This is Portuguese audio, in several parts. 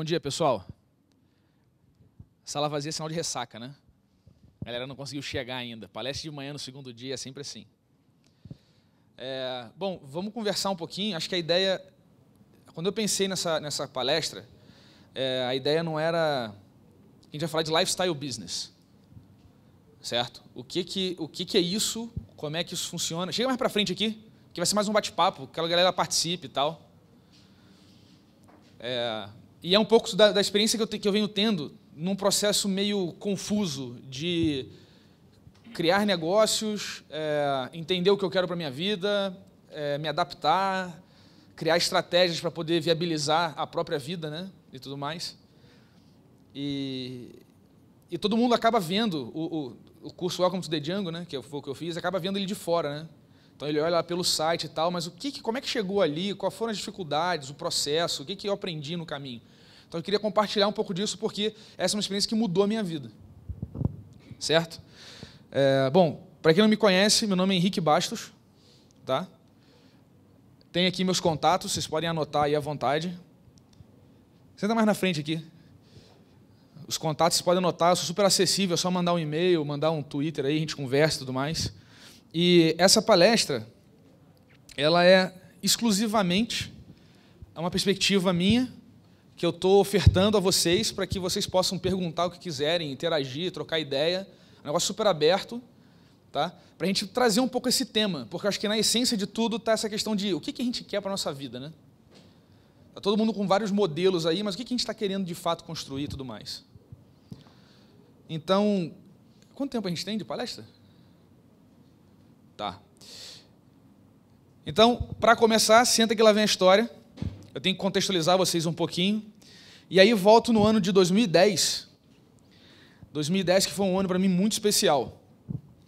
Bom dia, pessoal. Sala vazia é sinal de ressaca, né? A galera não conseguiu chegar ainda. Palestra de manhã no segundo dia é sempre assim. É, bom, vamos conversar um pouquinho. Acho que a ideia. Quando eu pensei nessa, nessa palestra, é, a ideia não era. A gente vai falar de lifestyle business. Certo? O que que, o que, que é isso? Como é que isso funciona? Chega mais para frente aqui, que vai ser mais um bate-papo, que a galera participe e tal. É, e é um pouco da, da experiência que eu, te, que eu venho tendo num processo meio confuso de criar negócios, é, entender o que eu quero para minha vida, é, me adaptar, criar estratégias para poder viabilizar a própria vida, né, e tudo mais. E, e todo mundo acaba vendo o, o, o curso Welcome to the Django, né, que foi é o que eu fiz, acaba vendo ele de fora, né. Então ele olha lá pelo site e tal, mas o que, como é que chegou ali? Quais foram as dificuldades, o processo? O que, que eu aprendi no caminho? Então eu queria compartilhar um pouco disso porque essa é uma experiência que mudou a minha vida, certo? É, bom, para quem não me conhece, meu nome é Henrique Bastos, tá? Tem aqui meus contatos, vocês podem anotar aí à vontade. Senta mais na frente aqui. Os contatos vocês podem anotar, eu sou super acessível, é só mandar um e-mail, mandar um Twitter aí, a gente conversa e tudo mais. E essa palestra, ela é exclusivamente é uma perspectiva minha que eu estou ofertando a vocês para que vocês possam perguntar o que quiserem, interagir, trocar ideia. É um negócio super aberto, tá? para a gente trazer um pouco esse tema, porque acho que na essência de tudo está essa questão de o que, que a gente quer para a nossa vida. Né? Está todo mundo com vários modelos aí, mas o que, que a gente está querendo de fato construir e tudo mais. Então, quanto tempo a gente tem de palestra? Tá. Então, para começar, senta que lá vem a história. Eu tenho que contextualizar vocês um pouquinho. E aí volto no ano de 2010. 2010 que foi um ano para mim muito especial.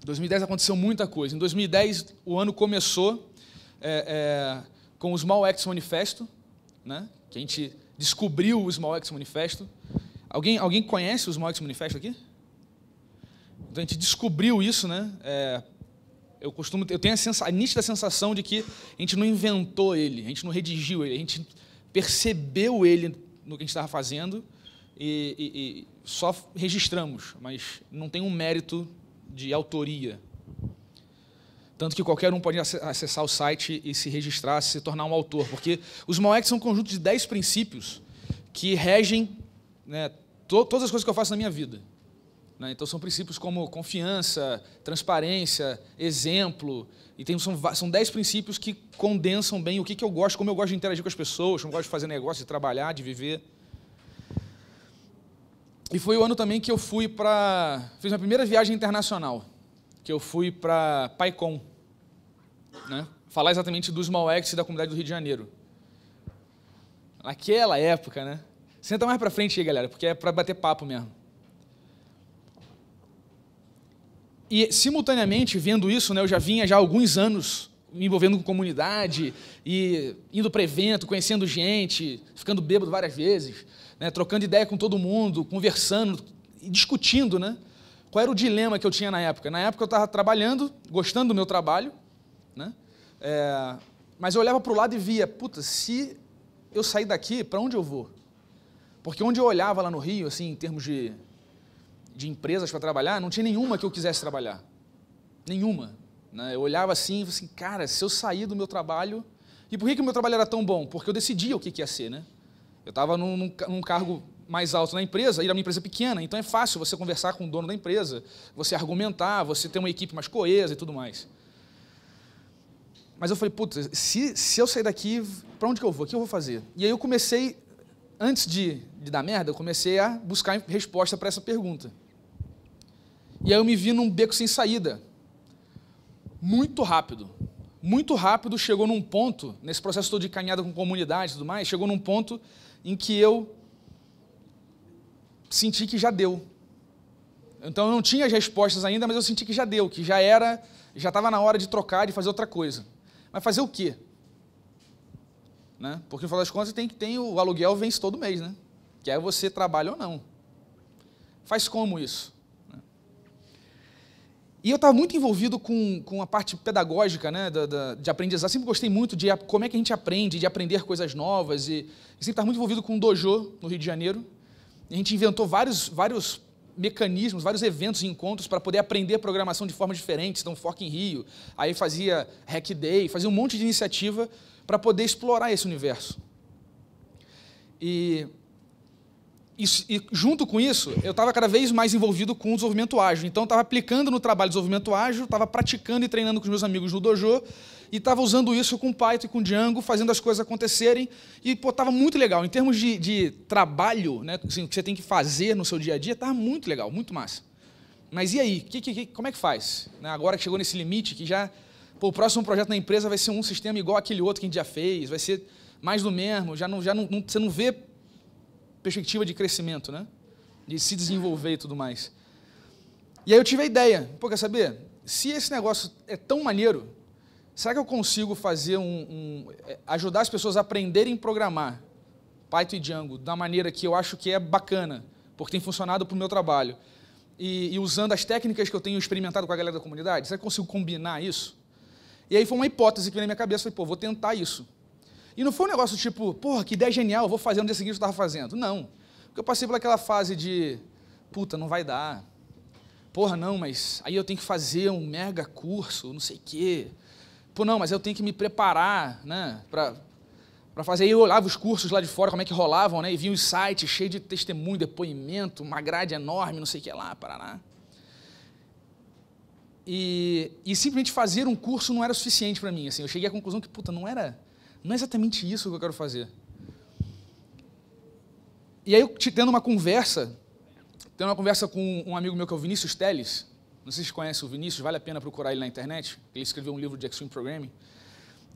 2010 aconteceu muita coisa. Em 2010 o ano começou é, é, com o Small Acts Manifesto, né? Que a gente descobriu o Small Acts Manifesto. Alguém, alguém conhece o Small Acts Manifesto aqui? Então a gente descobriu isso, né? É, eu costumo, eu tenho a, sensa, a nítida sensação de que a gente não inventou ele, a gente não redigiu ele, a gente percebeu ele no que a gente estava fazendo e, e, e só registramos, mas não tem um mérito de autoria. Tanto que qualquer um pode acessar o site e se registrar, se tornar um autor, porque os Moecs são um conjunto de dez princípios que regem né, to, todas as coisas que eu faço na minha vida. Né? Então, são princípios como confiança, transparência, exemplo. E tem, são, são dez princípios que condensam bem o que, que eu gosto, como eu gosto de interagir com as pessoas, como eu gosto de fazer negócio, de trabalhar, de viver. E foi o ano também que eu fui para. Fiz minha primeira viagem internacional, que eu fui para PyCon. Né? Falar exatamente dos e da comunidade do Rio de Janeiro. Naquela época, né? Senta mais para frente aí, galera, porque é para bater papo mesmo. e simultaneamente vendo isso, né, eu já vinha já há alguns anos me envolvendo com comunidade e indo para evento, conhecendo gente, ficando bêbado várias vezes, né, trocando ideia com todo mundo, conversando e discutindo, né? Qual era o dilema que eu tinha na época? Na época eu estava trabalhando, gostando do meu trabalho, né? É, mas eu olhava para o lado e via, puta, se eu sair daqui, para onde eu vou? Porque onde eu olhava lá no Rio, assim, em termos de de empresas para trabalhar, não tinha nenhuma que eu quisesse trabalhar. Nenhuma. Né? Eu olhava assim e assim, cara, se eu sair do meu trabalho. E por que, que o meu trabalho era tão bom? Porque eu decidia o que, que ia ser, né? Eu estava num, num, num cargo mais alto na empresa, e era uma empresa pequena, então é fácil você conversar com o dono da empresa, você argumentar, você ter uma equipe mais coesa e tudo mais. Mas eu falei, puta se, se eu sair daqui, para onde que eu vou? O que eu vou fazer? E aí eu comecei, antes de, de dar merda, eu comecei a buscar resposta para essa pergunta. E aí eu me vi num beco sem saída. Muito rápido. Muito rápido chegou num ponto, nesse processo todo de caminhada com comunidade e tudo mais, chegou num ponto em que eu senti que já deu. Então eu não tinha as respostas ainda, mas eu senti que já deu, que já era, já estava na hora de trocar, de fazer outra coisa. Mas fazer o quê? Né? Porque no final das contas tem que tem o aluguel vence todo mês, né? quer é você trabalha ou não. Faz como isso? E eu estava muito envolvido com, com a parte pedagógica, né, da, da, de aprendizagem. Sempre gostei muito de como é que a gente aprende, de aprender coisas novas. E, e sempre estava muito envolvido com o dojo, no Rio de Janeiro. E a gente inventou vários, vários mecanismos, vários eventos e encontros para poder aprender programação de formas diferentes. Então, Fork em Rio, aí fazia Hack Day, fazia um monte de iniciativa para poder explorar esse universo. E e, e, junto com isso, eu estava cada vez mais envolvido com o desenvolvimento ágil. Então, estava aplicando no trabalho de desenvolvimento ágil, estava praticando e treinando com os meus amigos no dojo, e estava usando isso com Python e com Django, fazendo as coisas acontecerem. E estava muito legal. Em termos de, de trabalho, né, assim, que você tem que fazer no seu dia a dia, estava muito legal, muito massa. Mas e aí? Que, que, como é que faz? Né, agora que chegou nesse limite, que já pô, o próximo projeto na empresa vai ser um sistema igual aquele outro que a gente já fez, vai ser mais do mesmo, já não, já não, não você não vê perspectiva de crescimento, né? De se desenvolver e tudo mais. E aí eu tive a ideia, pô, quer saber? Se esse negócio é tão maneiro, será que eu consigo fazer um, um é, ajudar as pessoas a aprenderem a programar Python e Django da maneira que eu acho que é bacana, porque tem funcionado para o meu trabalho. E, e, usando as técnicas que eu tenho experimentado com a galera da comunidade, será que eu consigo combinar isso? E aí foi uma hipótese que veio na minha cabeça, falei, pô, vou tentar isso. E não foi um negócio tipo, porra, que ideia genial, vou fazer no dia seguinte eu estava fazendo. Não. Porque eu passei por aquela fase de, puta, não vai dar. Porra, não, mas aí eu tenho que fazer um mega curso, não sei o quê. Pô, não, mas eu tenho que me preparar, né, para para fazer. Aí eu olhava os cursos lá de fora, como é que rolavam, né, e vinha os sites cheios de testemunho, depoimento, uma grade enorme, não sei o que lá, parará. E, e simplesmente fazer um curso não era suficiente para mim, assim. Eu cheguei à conclusão que, puta, não era não é exatamente isso que eu quero fazer. E aí, tendo uma conversa, tendo uma conversa com um amigo meu que é o Vinícius Teles, não sei se conhece o Vinícius, vale a pena procurar ele na internet, ele escreveu um livro de Extreme Programming.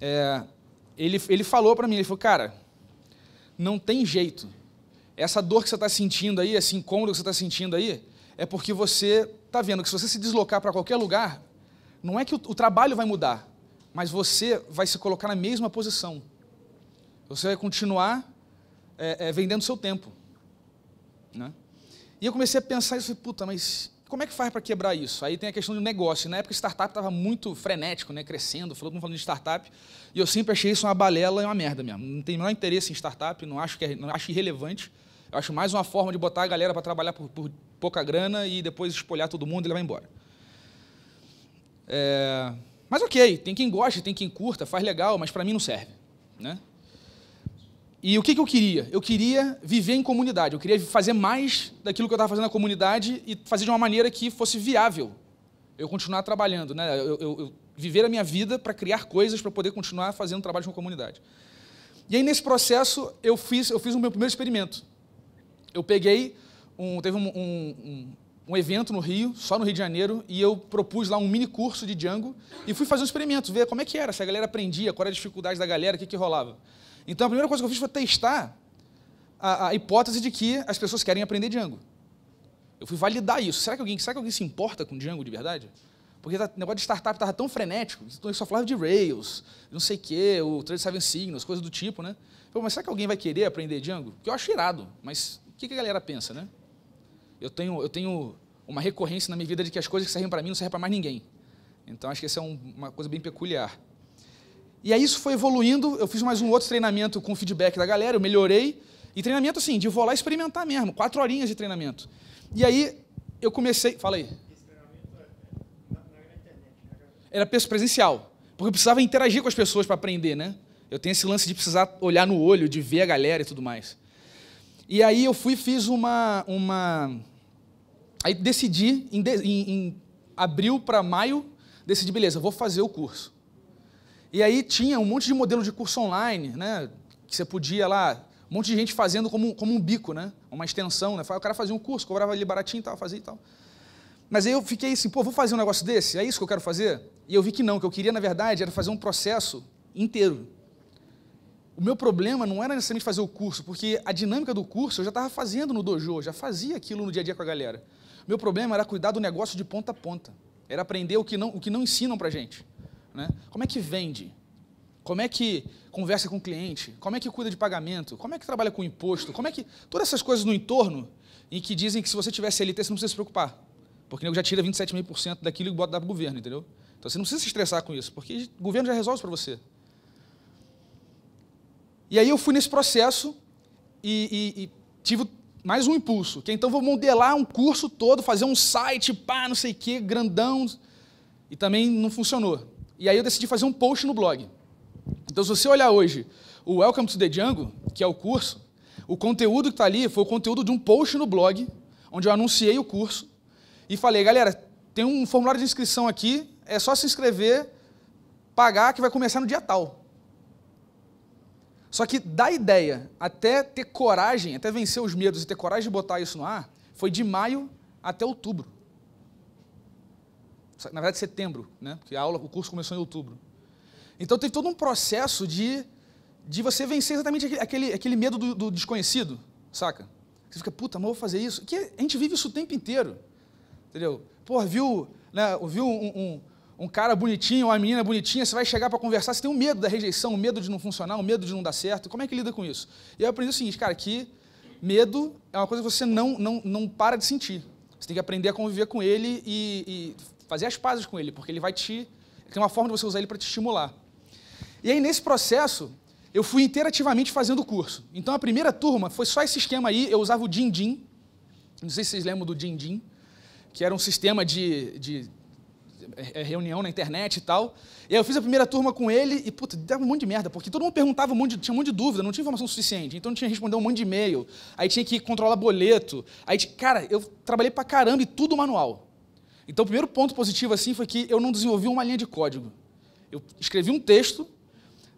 É, ele, ele falou para mim, ele falou, cara, não tem jeito. Essa dor que você está sentindo aí, esse incômodo que você está sentindo aí, é porque você está vendo que se você se deslocar para qualquer lugar, não é que o, o trabalho vai mudar, mas você vai se colocar na mesma posição. Você vai continuar é, é, vendendo seu tempo. Né? E eu comecei a pensar isso, puta, mas como é que faz para quebrar isso? Aí tem a questão do negócio. Na época, startup estava muito frenético, né? crescendo, todo mundo falando de startup. E eu sempre achei isso uma balela e uma merda mesmo. Não tenho o menor interesse em startup, não acho, que é, não acho irrelevante. Eu acho mais uma forma de botar a galera para trabalhar por, por, pouca grana e depois espolhar todo mundo e levar embora. É... Mas ok, tem quem gosta, tem quem curta, faz legal, mas para mim não serve. Né? E o que, que eu queria? Eu queria viver em comunidade, eu queria fazer mais daquilo que eu estava fazendo na comunidade e fazer de uma maneira que fosse viável eu continuar trabalhando, né? eu, eu, eu viver a minha vida para criar coisas para poder continuar fazendo trabalho com a comunidade. E aí, nesse processo, eu fiz, eu fiz o meu primeiro experimento. Eu peguei um, teve um, um, um evento no Rio, só no Rio de Janeiro, e eu propus lá um mini curso de Django e fui fazer um experimento, ver como é que era, se a galera aprendia, qual era a dificuldade da galera, o que, que rolava. Então a primeira coisa que eu fiz foi testar a, a hipótese de que as pessoas querem aprender Django. Eu fui validar isso. Será que alguém, será que alguém se importa com Django de verdade? Porque tá, o negócio de startup estava tão frenético, então eles só falavam de Rails, não sei o quê, o Trade Seven Signals, coisas do tipo, né? Eu, mas será que alguém vai querer aprender Django? Que eu acho irado, mas o que, que a galera pensa, né? eu tenho, eu tenho uma recorrência na minha vida de que as coisas que servem para mim não servem para mais ninguém. Então acho que isso é um, uma coisa bem peculiar. E aí isso foi evoluindo, eu fiz mais um outro treinamento com feedback da galera, eu melhorei. E treinamento assim, de vou lá experimentar mesmo, quatro horinhas de treinamento. E aí eu comecei. Fala aí. Era presencial, porque eu precisava interagir com as pessoas para aprender, né? Eu tenho esse lance de precisar olhar no olho, de ver a galera e tudo mais. E aí eu fui fiz uma. uma... Aí decidi, em, de... em, em abril para maio, decidi, beleza, vou fazer o curso. E aí tinha um monte de modelo de curso online, né? Que você podia lá, um monte de gente fazendo como, como um bico, né? Uma extensão, né? O cara fazia um curso, cobrava ali baratinho e tal, fazia e tal. Mas aí eu fiquei assim, pô, vou fazer um negócio desse? É isso que eu quero fazer? E eu vi que não, que eu queria, na verdade, era fazer um processo inteiro. O meu problema não era necessariamente fazer o curso, porque a dinâmica do curso eu já estava fazendo no dojo, já fazia aquilo no dia a dia com a galera. Meu problema era cuidar do negócio de ponta a ponta. Era aprender o que não, o que não ensinam para gente. Né? Como é que vende? Como é que conversa com o cliente? Como é que cuida de pagamento? Como é que trabalha com imposto? Como é que. Todas essas coisas no entorno em que dizem que se você tiver CLT, você não precisa se preocupar. Porque o nego já tira 27,5% daquilo e bota para o governo, entendeu? Então você não precisa se estressar com isso, porque o governo já resolve para você. E aí eu fui nesse processo e, e, e tive mais um impulso, que é, então vou modelar um curso todo, fazer um site, pá, não sei o quê, grandão. E também não funcionou. E aí eu decidi fazer um post no blog. Então, se você olhar hoje o Welcome to the Django, que é o curso, o conteúdo que está ali foi o conteúdo de um post no blog, onde eu anunciei o curso e falei, galera, tem um formulário de inscrição aqui, é só se inscrever, pagar, que vai começar no dia tal. Só que da ideia até ter coragem, até vencer os medos e ter coragem de botar isso no ar, foi de maio até outubro. Na verdade, setembro, né? Porque a aula, o curso começou em outubro. Então teve todo um processo de, de você vencer exatamente aquele, aquele medo do, do desconhecido, saca? Você fica, puta, mas eu vou fazer isso. Que a gente vive isso o tempo inteiro. Entendeu? Porra, viu, né, viu um, um um cara bonitinho, uma menina bonitinha, você vai chegar para conversar, você tem um medo da rejeição, um medo de não funcionar, um medo de não dar certo. Como é que lida com isso? E eu aprendi o seguinte, cara, que medo é uma coisa que você não, não, não para de sentir. Você tem que aprender a conviver com ele e, e fazer as pazes com ele, porque ele vai te. Tem uma forma de você usar ele para te estimular. E aí, nesse processo, eu fui interativamente fazendo o curso. Então, a primeira turma foi só esse esquema aí, eu usava o Din Din. Não sei se vocês lembram do Din Din, que era um sistema de, de é, é reunião na internet e tal. E aí eu fiz a primeira turma com ele e, puta, dava um monte de merda, porque todo mundo perguntava um monte de, tinha um monte de dúvida, não tinha informação suficiente. Então tinha que responder um monte de e-mail, aí tinha que controlar boleto. Aí, cara, eu trabalhei pra caramba e tudo manual. Então o primeiro ponto positivo, assim, foi que eu não desenvolvi uma linha de código. Eu escrevi um texto,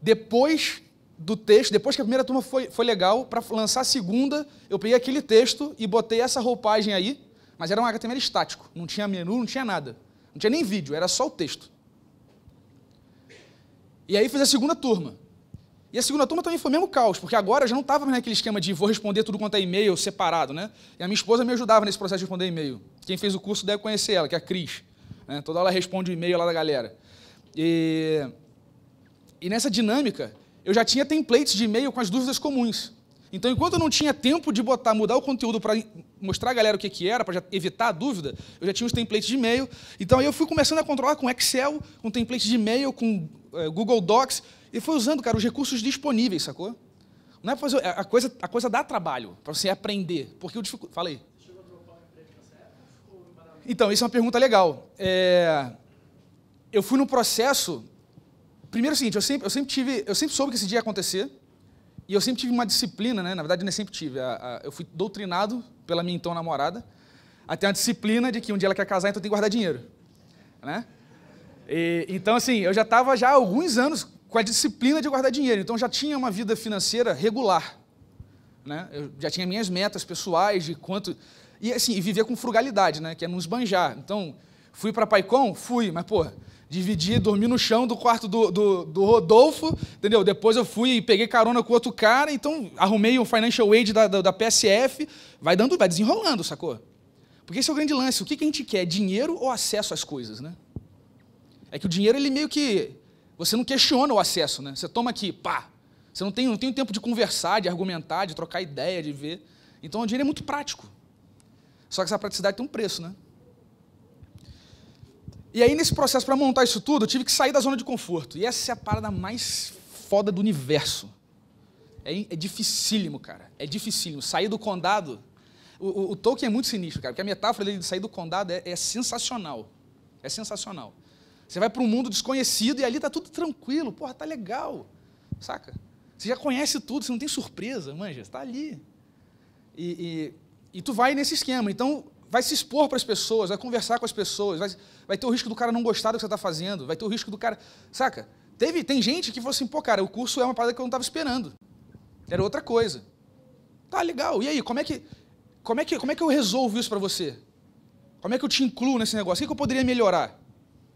depois do texto, depois que a primeira turma foi, foi legal, para lançar a segunda, eu peguei aquele texto e botei essa roupagem aí, mas era um HTML estático, não tinha menu, não tinha nada. Não tinha nem vídeo, era só o texto. E aí fiz a segunda turma. E a segunda turma também foi o mesmo caos, porque agora já não estava mais naquele esquema de vou responder tudo quanto é e-mail separado, né? E a minha esposa me ajudava nesse processo de responder e-mail. Quem fez o curso deve conhecer ela, que é a Cris. Né? Toda hora ela responde o e-mail lá da galera. E... e nessa dinâmica, eu já tinha templates de e-mail com as dúvidas comuns. Então, enquanto eu não tinha tempo de botar, mudar o conteúdo para mostrar a galera o que, que era, para evitar a dúvida, eu já tinha os templates de e-mail. Então, aí eu fui começando a controlar com Excel, com templates de e-mail, com é, Google Docs, e foi usando, cara, os recursos disponíveis, sacou? Não é fazer, a coisa, a coisa dá trabalho para você aprender, porque eu dificu... Falei. Então, isso é uma pergunta legal. É... Eu fui no processo. Primeiro é o seguinte, eu sempre, eu sempre tive, eu sempre soube que esse dia ia acontecer. E eu sempre tive uma disciplina, né? Na verdade, eu sempre tive. eu fui doutrinado pela minha então namorada a ter uma disciplina de que um dia ela quer casar, então tem que guardar dinheiro, né? E, então, assim, eu já estava já há alguns anos com a disciplina de guardar dinheiro. Então, já tinha uma vida financeira regular, né? Eu já tinha minhas metas pessoais de quanto... E, assim, e viver com frugalidade, né? Que é não esbanjar. Então, fui para a Paicon? Fui, mas, pô, dividi, dormi no chão do quarto do, do, do, Rodolfo, entendeu? Depois eu fui e peguei carona com outro cara, então arrumei um financial aid da, da, da, PSF, vai dando, vai desenrolando, sacou? Porque esse é o grande lance, o que, que a gente quer, dinheiro ou acesso às coisas, né? É que o dinheiro, ele meio que, você não questiona o acesso, né? Você toma aqui, pá, você não tem, não tem tempo de conversar, de argumentar, de trocar ideia, de ver, então o dinheiro é muito prático, só que essa praticidade tem um preço, né? E aí, nesse processo para montar isso tudo, eu tive que sair da zona de conforto. E essa é a parada mais foda do universo. É, é dificílimo, cara. É dificílimo. Sair do condado. O, o, o, Tolkien é muito sinistro, cara, porque a metáfora dele de sair do condado é, é sensacional. É sensacional. Você vai para um mundo desconhecido e ali tá tudo tranquilo. Porra, tá legal. Saca? Você já conhece tudo, você não tem surpresa, manja. Você tá ali. E, e, e tu vai nesse esquema. Então, vai se expor para as pessoas, vai conversar com as pessoas, vai, vai ter o risco do cara não gostar do que você está fazendo, vai ter o risco do cara. Saca? Teve, tem gente que falou assim, pô, cara, o curso é uma parada que eu não estava esperando. Era outra coisa. Tá, legal. E aí, como é que, como é que, como é que eu resolvo isso para você? Como é que eu te incluo nesse negócio? O que, eu poderia melhorar?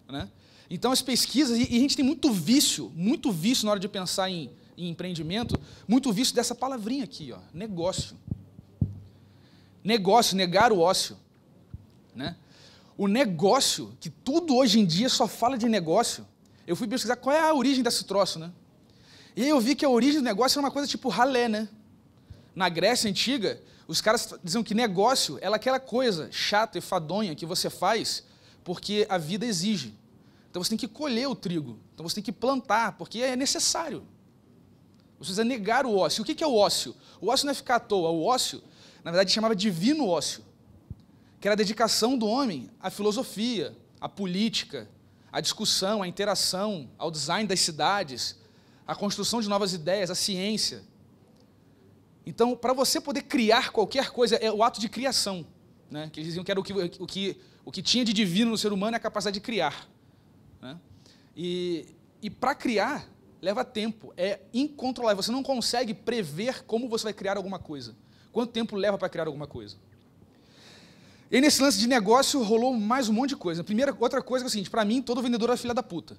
Né? Então, as pesquisas, e, a gente tem muito vício, muito vício na hora de pensar em, em empreendimento, muito vício dessa palavrinha aqui, ó, negócio. Negócio, negar o ócio. Né? O negócio, que tudo hoje em dia só fala de negócio, eu fui pesquisar qual é a origem desse troço, né? E aí eu vi que a origem do negócio era uma coisa tipo ralé, né? Na Grécia antiga, os caras diziam que negócio era é aquela coisa chata e fadonha que você faz porque a vida exige. Então você tem que colher o trigo, então você tem que plantar, porque é necessário. Você precisa negar o ócio. O que é o ócio? O ócio não é ficar à toa, o ócio, na verdade, chamava divino ócio que era a dedicação do homem à filosofia, à política, à discussão, à interação, ao design das cidades, à construção de novas ideias, à ciência. Então, para você poder criar qualquer coisa, é o ato de criação, né? que eles diziam que era o que, o, que, o que tinha de divino no ser humano é a capacidade de criar. Né? E, e para criar, leva tempo, é incontrolável. Você não consegue prever como você vai criar alguma coisa. Quanto tempo leva para criar alguma coisa? E nesse lance de negócio rolou mais um monte de coisa. Primeira, outra coisa que é o seguinte, para mim todo vendedor é filha da puta.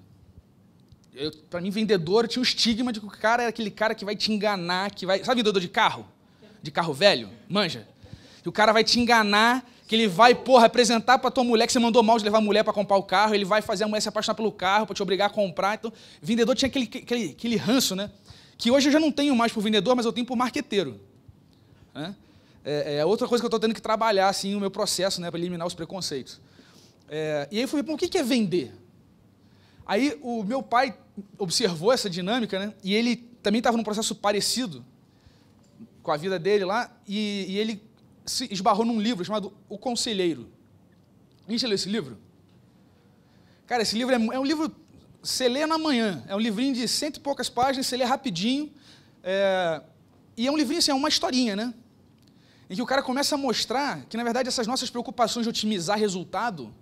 Para mim vendedor tinha o estigma de que o cara era é aquele cara que vai te enganar, que vai, sabe vendedor de carro? De carro velho, manja. Que o cara vai te enganar, que ele vai, porra, apresentar para tua mulher que você mandou mal de levar a mulher para comprar o carro, ele vai fazer a mulher se apaixonar pelo carro para te obrigar a comprar. Então, vendedor tinha aquele, aquele, aquele ranço, né? Que hoje eu já não tenho mais pro vendedor, mas eu tenho pro marqueteiro. Né? É, é outra coisa que eu estou tendo que trabalhar, assim, o meu processo, né, para eliminar os preconceitos. É, e aí eu falei, o que é vender? Aí o meu pai observou essa dinâmica, né, e ele também estava num processo parecido com a vida dele lá, e, e ele se esbarrou num livro chamado O Conselheiro. Alguém leu esse livro? Cara, esse livro é, é um livro você lê na manhã. É um livrinho de cento e poucas páginas, você lê rapidinho. É... E é um livrinho assim, é uma historinha, né? em que o cara começa a mostrar que, na verdade, essas nossas preocupações de otimizar resultado,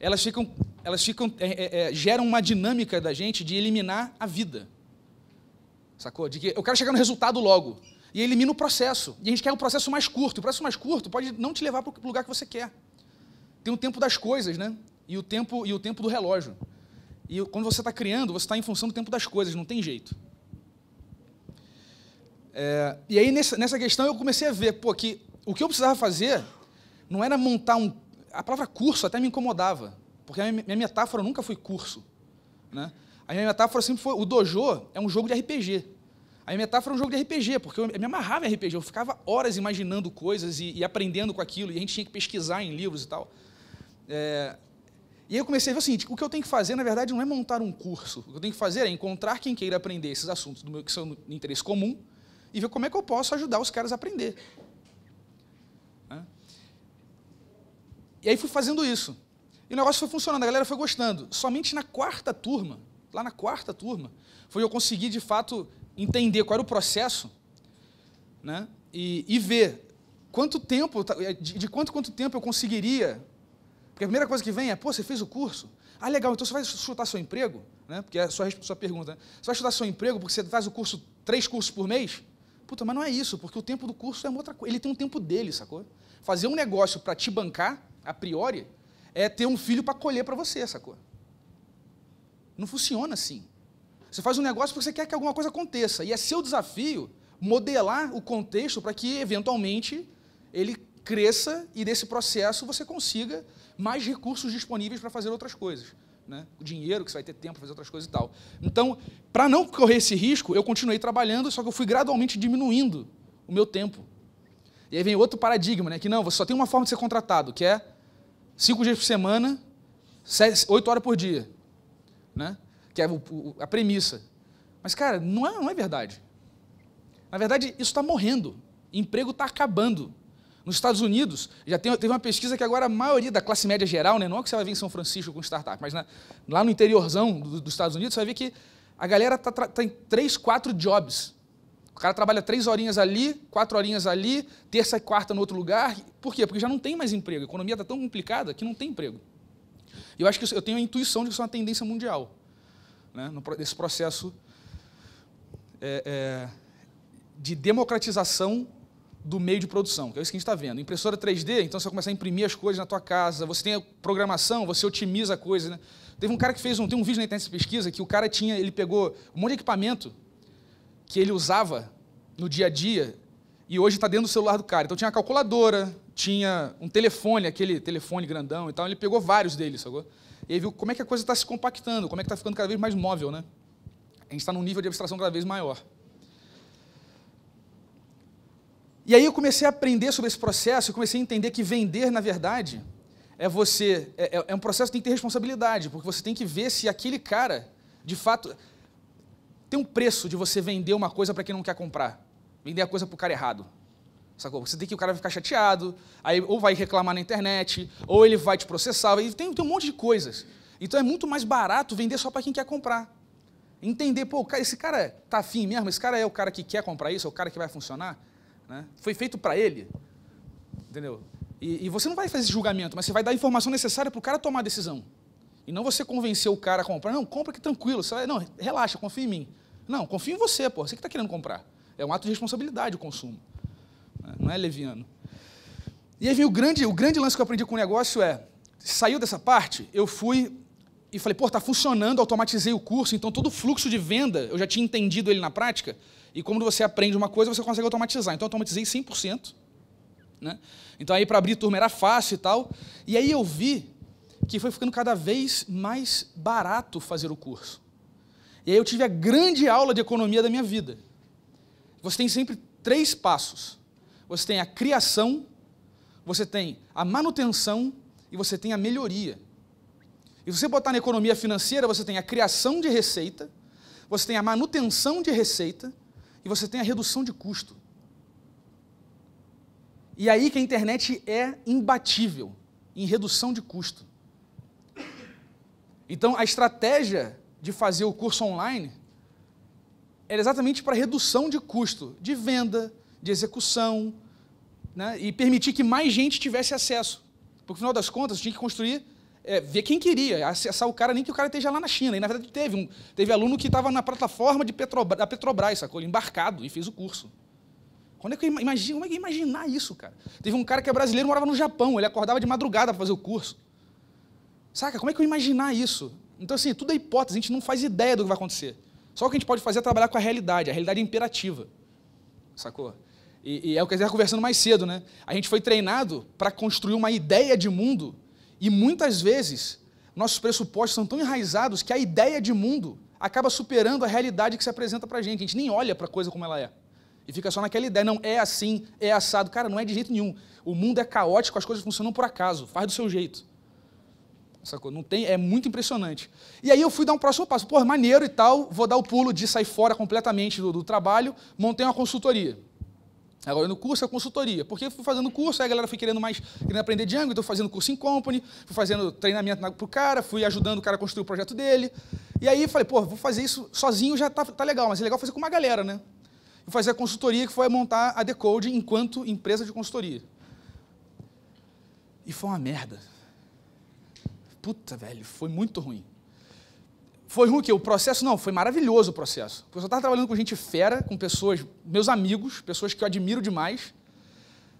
elas ficam, elas ficam, é, é, é, geram uma dinâmica da gente de eliminar a vida. Sacou? De que eu quero chegar no resultado logo. E elimina o processo. E a gente quer um processo mais curto. o processo mais curto pode não te levar para o lugar que você quer. Tem o tempo das coisas, né? E o tempo, e o tempo do relógio. E quando você está criando, você está em função do tempo das coisas, não tem jeito. É, e aí, nessa, nessa questão, eu comecei a ver pô, que o que eu precisava fazer não era montar um. A palavra curso até me incomodava, porque a minha metáfora nunca foi curso. Né? A minha metáfora sempre foi: o dojo é um jogo de RPG. A minha metáfora é um jogo de RPG, porque eu me amarrava em RPG, eu ficava horas imaginando coisas e, e aprendendo com aquilo, e a gente tinha que pesquisar em livros e tal. É, e aí eu comecei a ver o seguinte: o que eu tenho que fazer, na verdade, não é montar um curso. O que eu tenho que fazer é encontrar quem queira aprender esses assuntos meu, que são de interesse comum e ver como é que eu posso ajudar os caras a aprender. Né? E aí fui fazendo isso. E o negócio foi funcionando, a galera foi gostando. Somente na quarta turma, lá na quarta turma, foi eu conseguir de fato entender qual era o processo né? e, e ver quanto tempo, tá, é, de, de quanto quanto tempo eu conseguiria. Porque a primeira coisa que vem é, pô, você fez o curso? Ah, legal, então você vai chutar seu emprego? Né? Porque é a sua, sua pergunta. Né? Você vai chutar seu emprego porque você faz o curso, três cursos por mês? Puta, mas não é isso, porque o tempo do curso é uma outra coisa. Ele tem um tempo dele, sacou? Fazer um negócio para te bancar, a priori, é ter um filho para colher para você, sacou? Não funciona assim. Você faz um negócio porque você quer que alguma coisa aconteça. E é seu desafio modelar o contexto para que, eventualmente, ele cresça e, desse processo, você consiga mais recursos disponíveis para fazer outras coisas né? o dinheiro, que você vai ter tempo para fazer outras coisas e tal. Então, para não correr esse risco, eu continuei trabalhando, só que eu fui gradualmente diminuindo o meu tempo. E aí vem outro paradigma, né? que não, você só tem uma forma de ser contratado, que é cinco dias por semana, sete, oito horas por dia, né? que é a premissa. Mas, cara, não é, não é verdade. Na verdade, isso está morrendo. Emprego está acabando. Nos Estados Unidos, já tem, teve uma pesquisa que agora a maioria da classe média geral, né, não é que você vai ver em São Francisco com startup, mas na, lá no interiorzão do, dos Estados Unidos, você vai ver que a galera tá, tá em três, quatro jobs. O cara trabalha três horinhas ali, quatro horinhas ali, terça e quarta no outro lugar. Por quê? Porque já não tem mais emprego. A economia está tão complicada que não tem emprego. Eu acho que eu tenho a intuição de que isso é uma tendência mundial, né? nesse processo é, é, de democratização do meio de produção, que é isso que a gente está vendo. Impressora 3D, então você vai começar a imprimir as coisas na tua casa, você tem a programação, você otimiza a coisa. Né? Teve um cara que fez um, tem um vídeo na internet de pesquisa que o cara tinha, ele pegou um monte de equipamento que ele usava no dia a dia e hoje está dentro do celular do cara. Então tinha uma calculadora, tinha um telefone, aquele telefone grandão e tal, ele pegou vários deles, sacou? E aí viu como é que a coisa está se compactando, como é que está ficando cada vez mais móvel, né? A gente está num nível de abstração cada vez maior. E aí eu comecei a aprender sobre esse processo, eu comecei a entender que vender, na verdade, é você. É, é, é um processo que tem que ter responsabilidade, porque você tem que ver se aquele cara, de fato. Tem um preço de você vender uma coisa para quem não quer comprar. Vender a coisa para o cara errado. Sacou? Você tem que o cara vai ficar chateado, aí ou vai reclamar na internet, ou ele vai te processar, e tem, tem um monte de coisas. Então é muito mais barato vender só para quem quer comprar. Entender, pô, esse cara tá afim mesmo, esse cara é o cara que quer comprar isso, é o cara que vai funcionar. Né? Foi feito para ele. Entendeu? E, e, você não vai fazer esse julgamento, mas você vai dar a informação necessária para o cara tomar a decisão. E não você convencer o cara a comprar. Não, compra que tranquilo. Você vai, não, relaxa, confia em mim. Não, confia em você, pô. Você que está querendo comprar. É um ato de responsabilidade o consumo. Né? Não é leviano. E aí vem o grande, o grande lance que eu aprendi com o negócio é, saiu dessa parte, eu fui e falei, pô, está funcionando, automatizei o curso, então todo o fluxo de venda, eu já tinha entendido ele na prática, e quando você aprende uma coisa, você consegue automatizar. Então eu automatizei 100%. Né? Então aí para abrir turma era fácil e tal. E aí eu vi que foi ficando cada vez mais barato fazer o curso. E aí eu tive a grande aula de economia da minha vida. Você tem sempre três passos. Você tem a criação, você tem a manutenção e você tem a melhoria. E se você botar na economia financeira, você tem a criação de receita, você tem a manutenção de receita e você tem a redução de custo. E aí que a internet é imbatível em redução de custo. Então, a estratégia de fazer o curso online era é exatamente para redução de custo de venda, de execução, né? e permitir que mais gente tivesse acesso. Porque, no final das contas, tinha que construir é, ver quem queria, acessar o cara, nem que o cara esteja lá na China. E, na verdade, teve um, teve aluno que estava na plataforma de Petrobras, da Petrobras, sacou? Ele embarcado e fez o curso. Quando é que eu imagino, como é que eu imaginar isso, cara? Teve um cara que é brasileiro, morava no Japão, ele acordava de madrugada para fazer o curso. Saca? Como é que eu imaginar isso? Então, assim, tudo é hipótese, a gente não faz ideia do que vai acontecer. Só o que a gente pode fazer é trabalhar com a realidade, a realidade é imperativa. Sacou? E, e é o que a gente estava conversando mais cedo, né? A gente foi treinado para construir uma ideia de mundo e muitas vezes, nossos pressupostos são tão enraizados que a ideia de mundo acaba superando a realidade que se apresenta para a gente. A gente nem olha para a coisa como ela é. E fica só naquela ideia, não, é assim, é assado. Cara, não é de jeito nenhum. O mundo é caótico, as coisas funcionam por acaso, faz do seu jeito. Sacou? Não tem, é muito impressionante. E aí eu fui dar um próximo passo. Pô, maneiro e tal, vou dar o pulo de sair fora completamente do, do trabalho, montei uma consultoria. Agora no curso é consultoria, porque eu fui fazendo curso, aí a galera foi querendo mais, querendo aprender Django, então fazendo curso em company, fui fazendo treinamento para o cara, fui ajudando o cara a construir o projeto dele. E aí falei, pô, vou fazer isso sozinho já tá, tá legal, mas é legal fazer com uma galera, né? Eu fazer a consultoria que foi montar a Decode enquanto empresa de consultoria. E foi uma merda. Puta, velho, foi muito ruim foi ruim o quê? O processo não, foi maravilhoso o processo. Porque eu só estava trabalhando com gente fera, com pessoas, meus amigos, pessoas que eu admiro demais.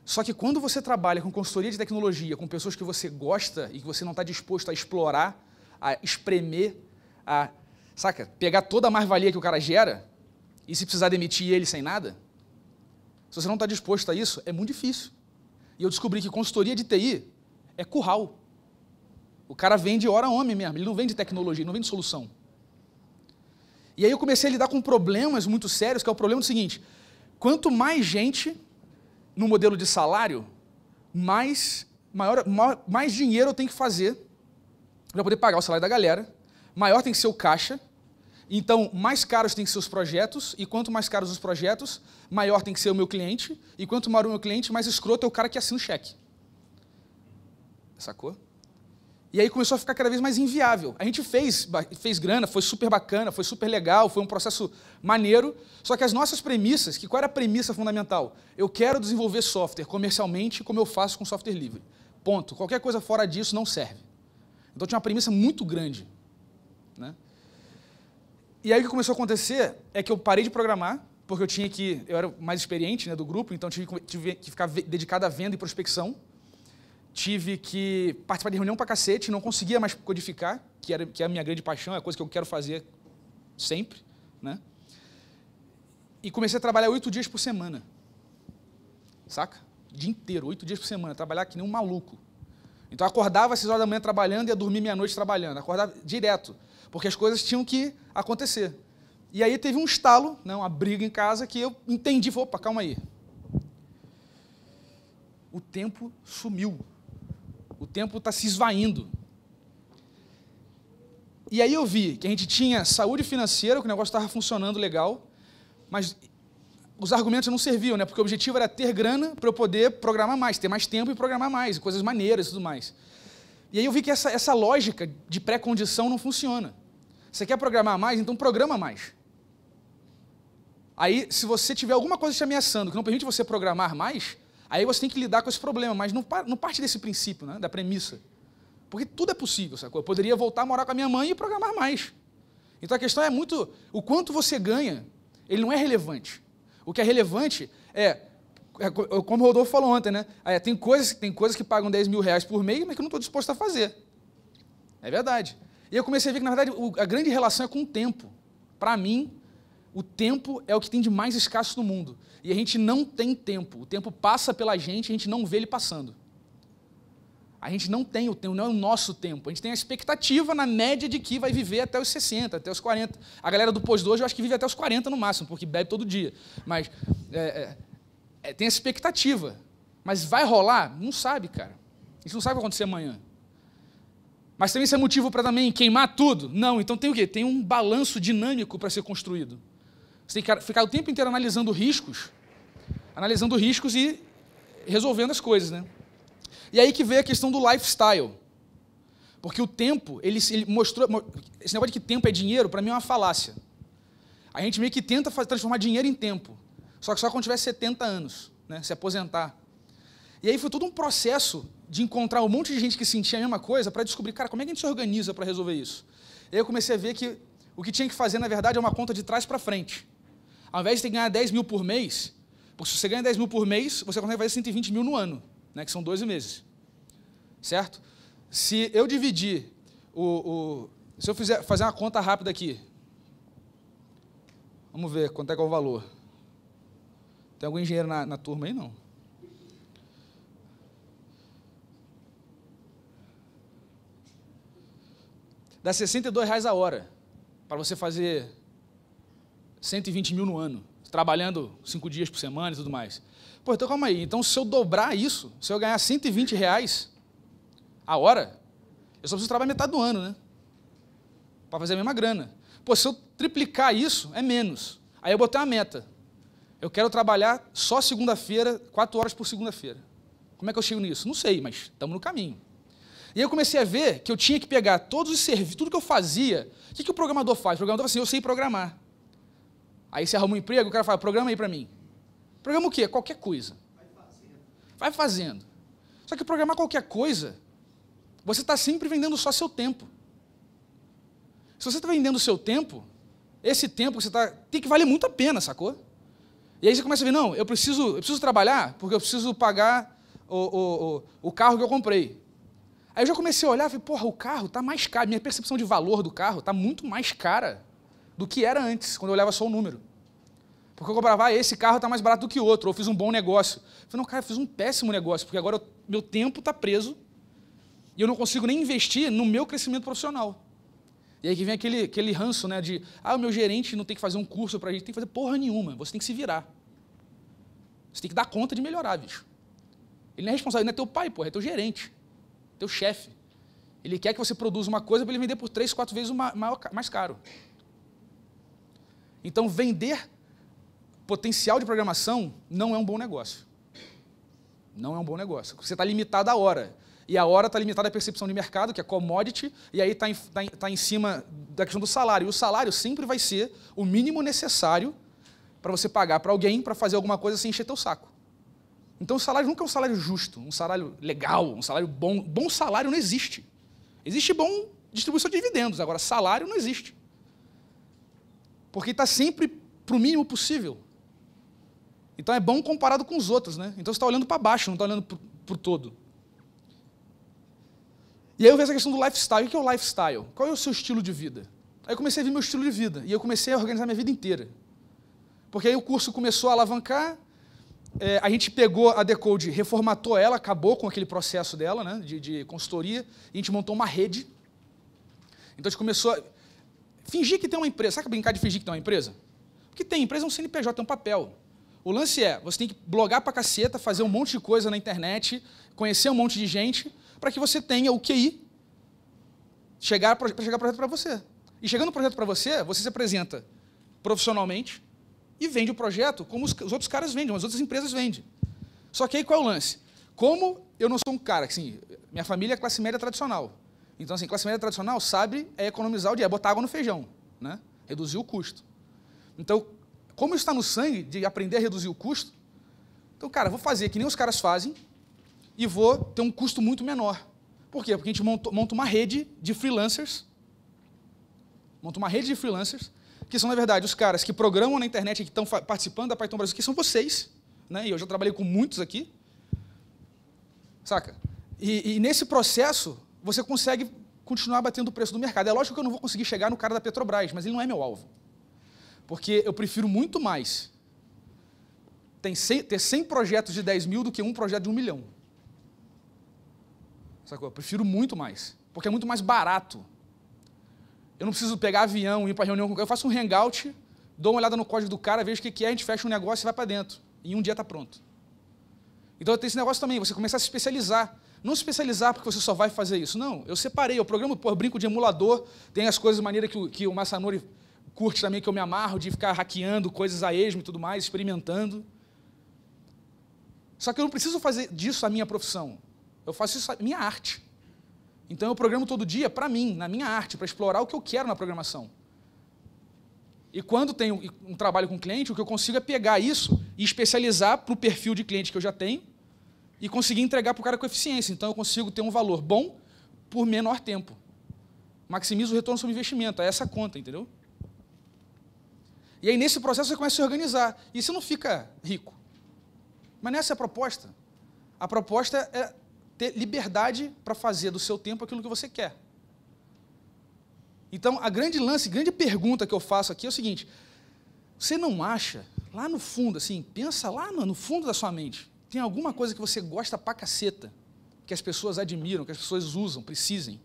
Só que quando você trabalha com consultoria de tecnologia, com pessoas que você gosta e que você não está disposto a explorar, a espremer, a, saca, pegar toda a mais-valia que o cara gera e se precisar demitir ele sem nada, se você não está disposto a isso, é muito difícil. E eu descobri que consultoria de TI é curral. O cara vende hora homem mesmo, ele não vende tecnologia, ele não vende solução. E aí eu comecei a lidar com problemas muito sérios, que é o problema do seguinte: quanto mais gente no modelo de salário, mais, maior, maior mais dinheiro eu tenho que fazer para poder pagar o salário da galera, maior tem que ser o caixa. Então, mais caros têm que ser os projetos, e quanto mais caros os projetos, maior tem que ser o meu cliente, e quanto maior o meu cliente, mais escroto é o cara que assina o cheque. Sacou? E aí começou a ficar cada vez mais inviável. A gente fez, fez grana, foi super bacana, foi super legal, foi um processo maneiro. Só que as nossas premissas, que qual era a premissa fundamental? Eu quero desenvolver software comercialmente como eu faço com software livre. Ponto. Qualquer coisa fora disso não serve. Então tinha uma premissa muito grande. Né? E aí o que começou a acontecer é que eu parei de programar, porque eu tinha que. Eu era mais experiente né, do grupo, então tive, tive que ficar dedicado à venda e prospecção tive que participar de reunião pra cacete, não conseguia mais codificar, que, era, que é a minha grande paixão, é a coisa que eu quero fazer sempre, né? E comecei a trabalhar oito dias por semana, saca? O dia inteiro, oito dias por semana, trabalhar que nem um maluco. Então eu acordava às seis horas da manhã trabalhando e ia dormir meia-noite trabalhando, acordava direto, porque as coisas tinham que acontecer. E aí teve um estalo, né, uma briga em casa, que eu entendi, opa, calma aí. O tempo sumiu. O tempo está se esvaindo. E aí eu vi que a gente tinha saúde financeira, que o negócio estava funcionando legal, mas os argumentos não serviam, né? Porque o objetivo era ter grana para eu poder programar mais, ter mais tempo e programar mais, coisas maneiras e tudo mais. E aí eu vi que essa, essa lógica de pré-condição não funciona. Você quer programar mais? Então programa mais. Aí, se você tiver alguma coisa te ameaçando que não permite você programar mais, Aí você tem que lidar com esse problema, mas não, não parte desse princípio, né? da premissa. Porque tudo é possível, sacou? Eu poderia voltar a morar com a minha mãe e programar mais. Então a questão é muito. O quanto você ganha, ele não é relevante. O que é relevante é. é, é como o Rodolfo falou ontem, né? É, tem, coisas, tem coisas que pagam 10 mil reais por mês, mas que eu não estou disposto a fazer. É verdade. E eu comecei a ver que, na verdade, o, a grande relação é com o tempo. Para mim, o tempo é o que tem de mais escasso no mundo. E a gente não tem tempo. O tempo passa pela gente, a gente não vê ele passando. A gente não tem o tempo, não é o nosso tempo. A gente tem a expectativa na média de que vai viver até os 60, até os 40. A galera do pós-2 eu acho que vive até os 40 no máximo, porque bebe todo dia. Mas é, é, é, tem a expectativa. Mas vai rolar? Não sabe, cara. A gente não sabe o que vai acontecer amanhã. Mas também isso é motivo para também queimar tudo? Não, então tem o quê? Tem um balanço dinâmico para ser construído. Você tem que ficar o tempo inteiro analisando riscos, analisando riscos e resolvendo as coisas, né? E aí que vem a questão do lifestyle. Porque o tempo, ele, ele mostrou. Esse negócio de que tempo é dinheiro, para mim é uma falácia. A gente meio que tenta transformar dinheiro em tempo. Só que só quando tiver 70 anos, né? Se aposentar. E aí foi todo um processo de encontrar um monte de gente que sentia a mesma coisa para descobrir, cara, como é que a gente se organiza para resolver isso? E aí eu comecei a ver que o que tinha que fazer, na verdade, é uma conta de trás para frente. Ao invés de ter que ganhar 10 mil por mês, porque se você ganha 10 mil por mês, você consegue fazer 120 mil no ano, né, que são 12 meses. Certo? Se eu dividir o, o se eu fizer fazer uma conta rápida aqui, vamos ver quanto é que é o valor. Tem algum engenheiro na, na turma aí? Não. Dá 62 reais a hora para você fazer 120 mil no ano, trabalhando cinco dias por semana e tudo mais. Pô, então calma aí. Então, se eu dobrar isso, se eu ganhar 120 reais a hora, eu só preciso trabalhar metade do ano, né? Para fazer a mesma grana. Pô, se eu triplicar isso, é menos. Aí eu botei uma meta. Eu quero trabalhar só segunda-feira, quatro horas por segunda-feira. Como é que eu chego nisso? Não sei, mas estamos no caminho. E aí eu comecei a ver que eu tinha que pegar todos os serviços, tudo que eu fazia. O que, que o programador faz? O programador fala assim, eu sei programar. Aí você arruma um emprego, o cara fala, programa aí para mim. Programa o quê? Qualquer coisa. Vai fazendo. Vai fazendo. Só que programar qualquer coisa, você está sempre vendendo só seu tempo. Se você está vendendo seu tempo, esse tempo que você está. tem que valer muito a pena, sacou? E aí você começa a ver, não, eu preciso, eu preciso trabalhar porque eu preciso pagar o, o, o, o carro que eu comprei. Aí eu já comecei a olhar e falei, porra, o carro está mais caro, minha percepção de valor do carro está muito mais cara do que era antes, quando eu olhava só o número. Porque eu comprava, ah, esse carro está mais barato do que outro, ou eu fiz um bom negócio. Eu falei, não, cara, eu fiz um péssimo negócio, porque agora eu, meu tempo está preso e eu não consigo nem investir no meu crescimento profissional. E aí que vem aquele, aquele ranço, né, de, ah, o meu gerente não tem que fazer um curso para a gente, tem que fazer porra nenhuma, você tem que se virar. Você tem que dar conta de melhorar, bicho. Ele não é responsável, ele não é teu pai, porra, é teu gerente, teu chefe. Ele quer que você produza uma coisa para ele vender por três, quatro vezes mais caro. Então, vender potencial de programação não é um bom negócio. Não é um bom negócio. Você está limitado à hora. E a hora está limitada à percepção de mercado, que é commodity, e aí está em, tá em, tá em cima da questão do salário. E o salário sempre vai ser o mínimo necessário para você pagar para alguém para fazer alguma coisa sem encher teu saco. Então o salário nunca é um salário justo, um salário legal, um salário bom. Bom salário não existe. Existe bom distribuição de dividendos, agora salário não existe. Porque está sempre para o mínimo possível. Então é bom comparado com os outros, né? Então você está olhando para baixo, não está olhando para o todo. E aí eu vejo a questão do lifestyle. O que é o lifestyle? Qual é o seu estilo de vida? Aí eu comecei a ver meu estilo de vida. E eu comecei a organizar minha vida inteira. Porque aí o curso começou a alavancar. É, a gente pegou a Decode, reformatou ela, acabou com aquele processo dela, né? De, de consultoria. E a gente montou uma rede. Então a gente começou. A, Fingir que tem uma empresa. Sabe brincar de fingir que tem uma empresa? Porque tem, empresa é um CNPJ, é um papel. O lance é, você tem que blogar pra caceta, fazer um monte de coisa na internet, conhecer um monte de gente, para que você tenha o QI chegar para chegar projeto para você. E chegando o projeto para você, você se apresenta profissionalmente e vende o projeto como os, os outros caras vendem, como as outras empresas vendem. Só que aí qual é o lance? Como eu não sou um cara, assim, minha família é classe média tradicional. Então, assim, classe média tradicional sabe é economizar o dinheiro, é botar água no feijão, né? reduzir o custo. Então, como está no sangue de aprender a reduzir o custo, então, cara, vou fazer que nem os caras fazem e vou ter um custo muito menor. Por quê? Porque a gente monta, monta uma rede de freelancers, monta uma rede de freelancers, que são, na verdade, os caras que programam na internet, e que estão participando da Python Brasil, que são vocês, né? e eu já trabalhei com muitos aqui, saca? e, e nesse processo, você consegue continuar batendo o preço do mercado. É lógico que eu não vou conseguir chegar no cara da Petrobras, mas ele não é meu alvo. Porque eu prefiro muito mais ter 100 projetos de 10 mil do que um projeto de 1 milhão. Sacou? Eu prefiro muito mais. Porque é muito mais barato. Eu não preciso pegar avião, ir para reunião com Eu faço um hangout, dou uma olhada no código do cara, vejo o que é, a gente fecha um negócio e vai para dentro. E em um dia está pronto. Então tem esse negócio também, você começa a se especializar. Não se especializar porque você só vai fazer isso. Não, eu separei, eu programo, por brinco de emulador, tem as coisas de maneira que, que o Massanori curte também, que eu me amarro de ficar hackeando coisas a esmo e tudo mais, experimentando. Só que eu não preciso fazer disso a minha profissão. Eu faço isso a minha arte. Então eu programo todo dia para mim, na minha arte, para explorar o que eu quero na programação. E quando tenho um trabalho com cliente, o que eu consigo é pegar isso e especializar para o perfil de cliente que eu já tenho e conseguir entregar para o cara com eficiência. Então eu consigo ter um valor bom por menor tempo. Maximizo o retorno sobre investimento, é essa conta, entendeu? E aí nesse processo você começa a se organizar e você não fica rico. Mas nessa é a proposta. A proposta é ter liberdade para fazer do seu tempo aquilo que você quer. Então, a grande lance, grande pergunta que eu faço aqui é o seguinte: você não acha, lá no fundo, assim, pensa lá no fundo da sua mente, tem alguma coisa que você gosta pra caceta, que as pessoas admiram, que as pessoas usam, precisem.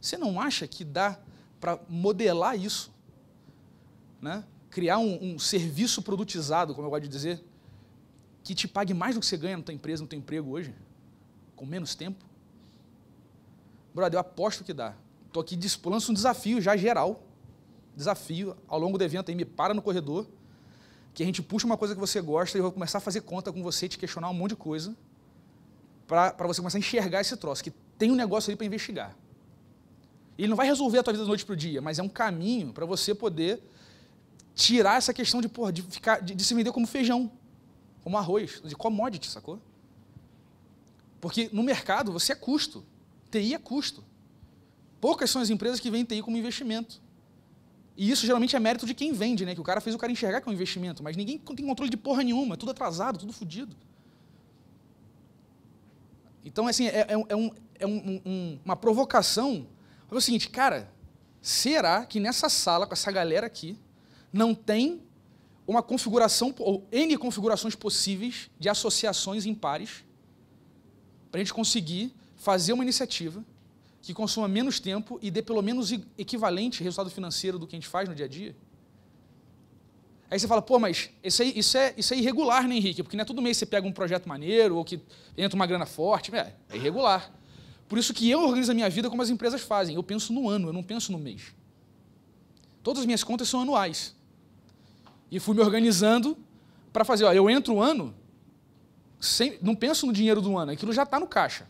Você não acha que dá para modelar isso? Né? Criar um, um, serviço produtizado, como eu gosto de dizer, que te pague mais do que você ganha na tua empresa, no teu emprego hoje, com menos tempo? Brother, eu aposto que dá. Estou aqui lançando um desafio já geral. Desafio, ao longo do evento aí, me para no corredor que a gente puxa uma coisa que você gosta e vai começar a fazer conta com você, te questionar um monte de coisa, para você começar a enxergar esse troço, que tem um negócio ali para investigar. Ele não vai resolver a tua vida da noite para o dia, mas é um caminho para você poder tirar essa questão de, porra, de, ficar, de, de se vender como feijão, como arroz, de commodity, sacou? Porque no mercado você é custo. TI é custo. Poucas são as empresas que vendem TI como investimento. E isso geralmente é mérito de quem vende, né? Que o cara fez o cara enxergar que é um investimento, mas ninguém tem controle de porra nenhuma, tudo atrasado, tudo fodido. Então, assim, é, é, um, é um, é um, uma provocação. É o seguinte, cara, será que nessa sala, com essa galera aqui, não tem uma configuração, ou N configurações possíveis de associações impares para a gente conseguir fazer uma iniciativa que consuma menos tempo e dê pelo menos equivalente resultado financeiro do que a gente faz no dia a dia? Aí você fala, pô, mas isso, aí, isso, é, isso é irregular, né, Henrique? Porque não é todo mês você pega um projeto maneiro ou que entra uma grana forte. É, é irregular. Por isso que eu organizo a minha vida como as empresas fazem. Eu penso no ano, eu não penso no mês. Todas as minhas contas são anuais. E fui me organizando para fazer, ó, eu entro o ano, sem, não penso no dinheiro do ano, aquilo já está no caixa.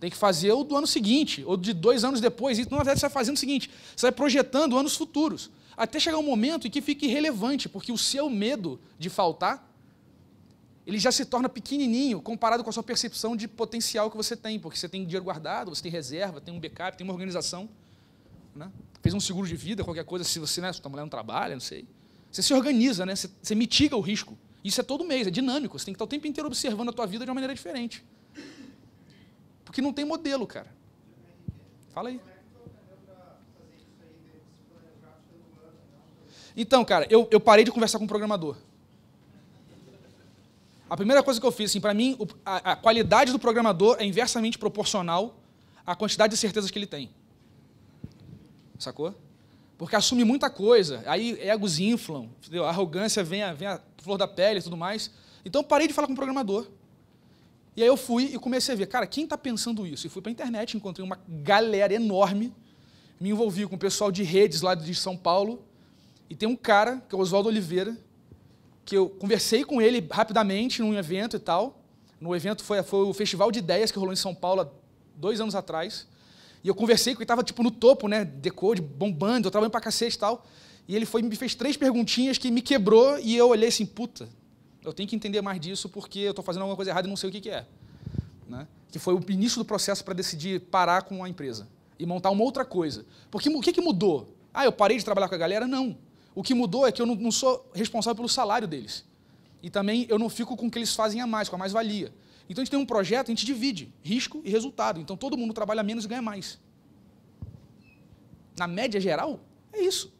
Tem que fazer o do ano seguinte, ou de dois anos depois. Então, na verdade, você vai fazendo o seguinte: você vai projetando anos futuros, até chegar um momento em que fique irrelevante, porque o seu medo de faltar ele já se torna pequenininho comparado com a sua percepção de potencial que você tem, porque você tem dinheiro guardado, você tem reserva, tem um backup, tem uma organização. Né? Fez um seguro de vida, qualquer coisa, se você, né, sua mulher não trabalha, não sei. Você se organiza, né? você, você mitiga o risco. Isso é todo mês, é dinâmico, você tem que estar o tempo inteiro observando a tua vida de uma maneira diferente. Porque não tem modelo, cara. Fala aí. Então, cara, eu, eu parei de conversar com o programador. A primeira coisa que eu fiz, assim, para mim, a, a, qualidade do programador é inversamente proporcional à quantidade de certezas que ele tem. Sacou? Porque assume muita coisa, aí egos inflam, entendeu? a arrogância vem a, vem a flor da pele e tudo mais. Então, parei de falar com o programador. E aí eu fui e comecei a ver, cara, quem está pensando isso? E fui para a internet, encontrei uma galera enorme, me envolvi com o pessoal de redes lá de São Paulo, e tem um cara, que é o Oswaldo Oliveira, que eu conversei com ele rapidamente num evento e tal. No evento foi, foi o Festival de Ideias que rolou em São Paulo há dois anos atrás. E eu conversei com ele, estava tipo no topo, né? Decode, bombando, eu estava indo pra cacete e tal. E ele foi, me fez três perguntinhas que me quebrou e eu olhei assim, puta, eu tenho que entender mais disso porque eu estou fazendo alguma coisa errada e não sei o que, que é. Né? Que foi o início do processo para decidir parar com a empresa e montar uma outra coisa. Porque o que, que mudou? Ah, eu parei de trabalhar com a galera? Não. O que mudou é que eu não, não sou responsável pelo salário deles. E também eu não fico com o que eles fazem a mais, com a mais-valia. Então a gente tem um projeto, a gente divide risco e resultado. Então todo mundo trabalha menos e ganha mais. Na média geral, é isso.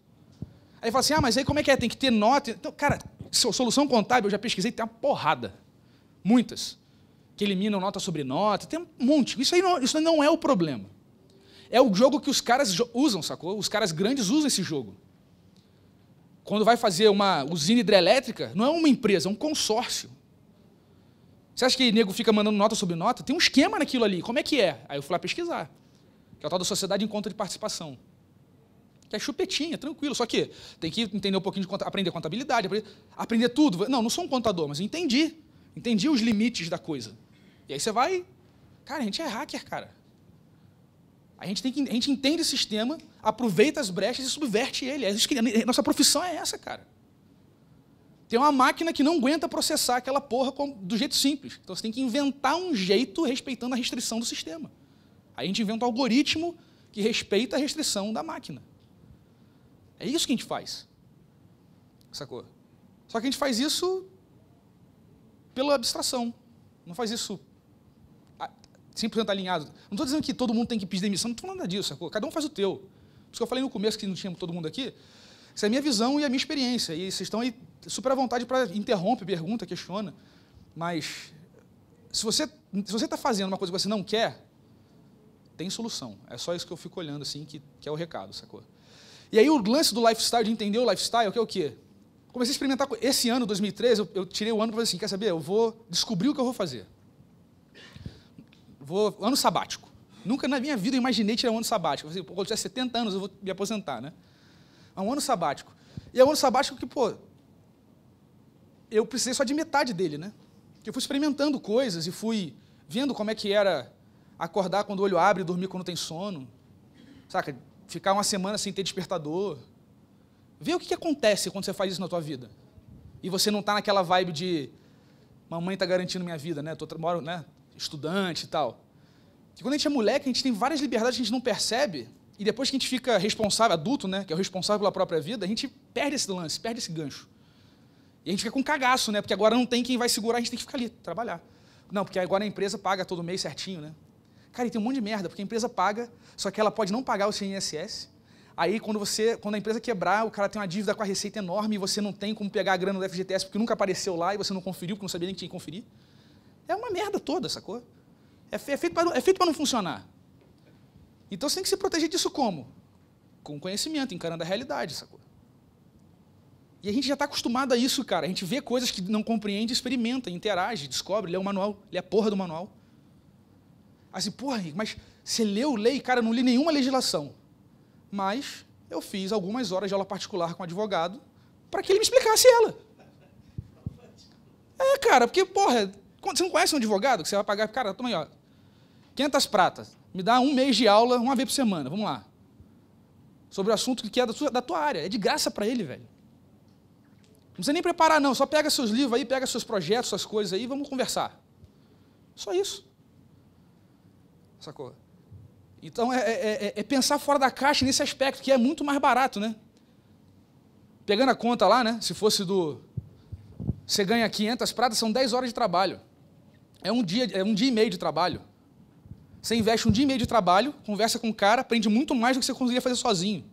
Aí fala assim: ah, mas aí como é que é? Tem que ter nota. Então, cara, solução contábil, eu já pesquisei, tem uma porrada. Muitas. Que eliminam nota sobre nota, tem um monte. Isso aí não, isso não é o problema. É o jogo que os caras usam, sacou? Os caras grandes usam esse jogo. Quando vai fazer uma usina hidrelétrica, não é uma empresa, é um consórcio. Você acha que nego fica mandando nota sobre nota? Tem um esquema naquilo ali. Como é que é? Aí eu fui lá pesquisar. Que é o tal da sociedade em conta de participação. Que é chupetinha, tranquilo. Só que tem que entender um pouquinho de conta, aprender contabilidade, aprender, aprender tudo. Não, não sou um contador, mas entendi. Entendi os limites da coisa. E aí você vai. Cara, a gente é hacker, cara. A gente, tem que, a gente entende o sistema, aproveita as brechas e subverte ele. É nossa profissão é essa, cara. Tem uma máquina que não aguenta processar aquela porra do jeito simples. Então você tem que inventar um jeito respeitando a restrição do sistema. Aí a gente inventa um algoritmo que respeita a restrição da máquina. É isso que a gente faz. Sacou? Só que a gente faz isso pela abstração. Não faz isso 100% alinhado. Não estou dizendo que todo mundo tem que pedir demissão, não estou falando nada disso, sacou? Cada um faz o teu. Por isso que eu falei no começo que não tinha todo mundo aqui. Isso é a minha visão e a minha experiência. E vocês estão aí super à vontade para interromper, pergunta, questiona. Mas se você se você está fazendo uma coisa que você não quer, tem solução. É só isso que eu fico olhando assim, que, que é o recado, sacou? E aí o lance do lifestyle, de entender o lifestyle, que é o quê? Comecei a experimentar. Esse ano, 2013, eu, eu tirei o ano para fazer assim: quer saber? Eu vou descobrir o que eu vou fazer. Vou, ano sabático. Nunca na minha vida eu imaginei tirar um ano sabático. Eu falei, quando eu tiver 70 anos, eu vou me aposentar, né? É um ano sabático. E é um ano sabático que, pô, eu precisei só de metade dele, né? Eu fui experimentando coisas e fui vendo como é que era acordar quando o olho abre e dormir quando tem sono. Saca? ficar uma semana sem ter despertador. Vê o que, que acontece quando você faz isso na tua vida. E você não está naquela vibe de mamãe está garantindo minha vida, né? Tô, moro, né? Estudante e tal. Que quando a gente é moleque, a gente tem várias liberdades que a gente não percebe. E depois que a gente fica responsável, adulto, né? Que é o responsável pela própria vida, a gente perde esse lance, perde esse gancho. E a gente fica com cagaço, né? Porque agora não tem quem vai segurar, a gente tem que ficar ali, trabalhar. Não, porque agora a empresa paga todo mês certinho, né? Cara, e tem um monte de merda, porque a empresa paga, só que ela pode não pagar o seu INSS. Aí, quando, você, quando a empresa quebrar, o cara tem uma dívida com a receita enorme e você não tem como pegar a grana do FGTS porque nunca apareceu lá e você não conferiu, porque não sabia nem que tinha que conferir. É uma merda toda, sacou? É, feito para, é feito para é não funcionar. Então você tem que se proteger disso como? Com conhecimento, encarando a realidade, sacou? E a gente já está acostumado a isso, cara. A gente vê coisas que não compreende, experimenta, interage, descobre, lê é o manual, lê é a porra do manual. Assim, porra, mas você leu lei? Cara, eu não li nenhuma legislação. Mas eu fiz algumas horas de aula particular com o advogado para que ele me explicasse ela. É, cara, porque, porra, você não conhece um advogado que você vai pagar, cara, toma aí, ó, 500 pratas, me dá um mês de aula, uma vez por semana, vamos lá. Sobre o assunto que é da tua, da tua área. É de graça para ele, velho. Não precisa nem preparar, não. Só pega seus livros aí, pega seus projetos, suas coisas aí, vamos conversar. Só isso. Sacou? Então é, é, é, é, pensar fora da caixa nesse aspecto, que é muito mais barato, né? Pegando a conta lá, né? Se fosse do. Você ganha 500 pratas, são 10 horas de trabalho. É um dia, é um dia e meio de trabalho. Você investe um dia e meio de trabalho, conversa com o cara, aprende muito mais do que você conseguiria fazer sozinho.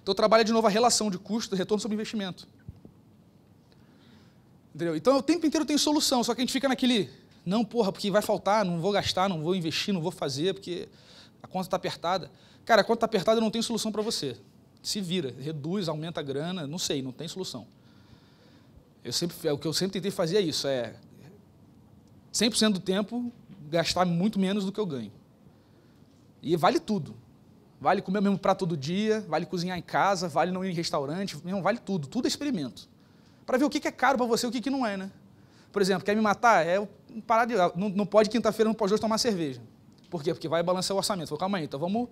Então trabalha de novo a relação de custo, retorno sobre investimento. Entendeu? Então o tempo inteiro tem solução, só que a gente fica naquele não, porra, porque vai faltar, não vou gastar, não vou investir, não vou fazer, porque a conta está apertada. Cara, a conta está apertada, não tem solução para você. Se vira, reduz, aumenta a grana, não sei, não tem solução. Eu sempre, é o que eu sempre tentei fazer é isso, é 100% do tempo gastar muito menos do que eu ganho. E vale tudo. Vale comer o mesmo prato todo dia, vale cozinhar em casa, vale não ir em restaurante, não, vale tudo. Tudo é experimento. Para ver o que é caro para você e o que não é, né? Por exemplo, quer me matar? É parar de. Não, não pode quinta-feira no pós-jogo tomar cerveja. Por quê? Porque vai balançar o orçamento. Falei, calma aí, então vamos,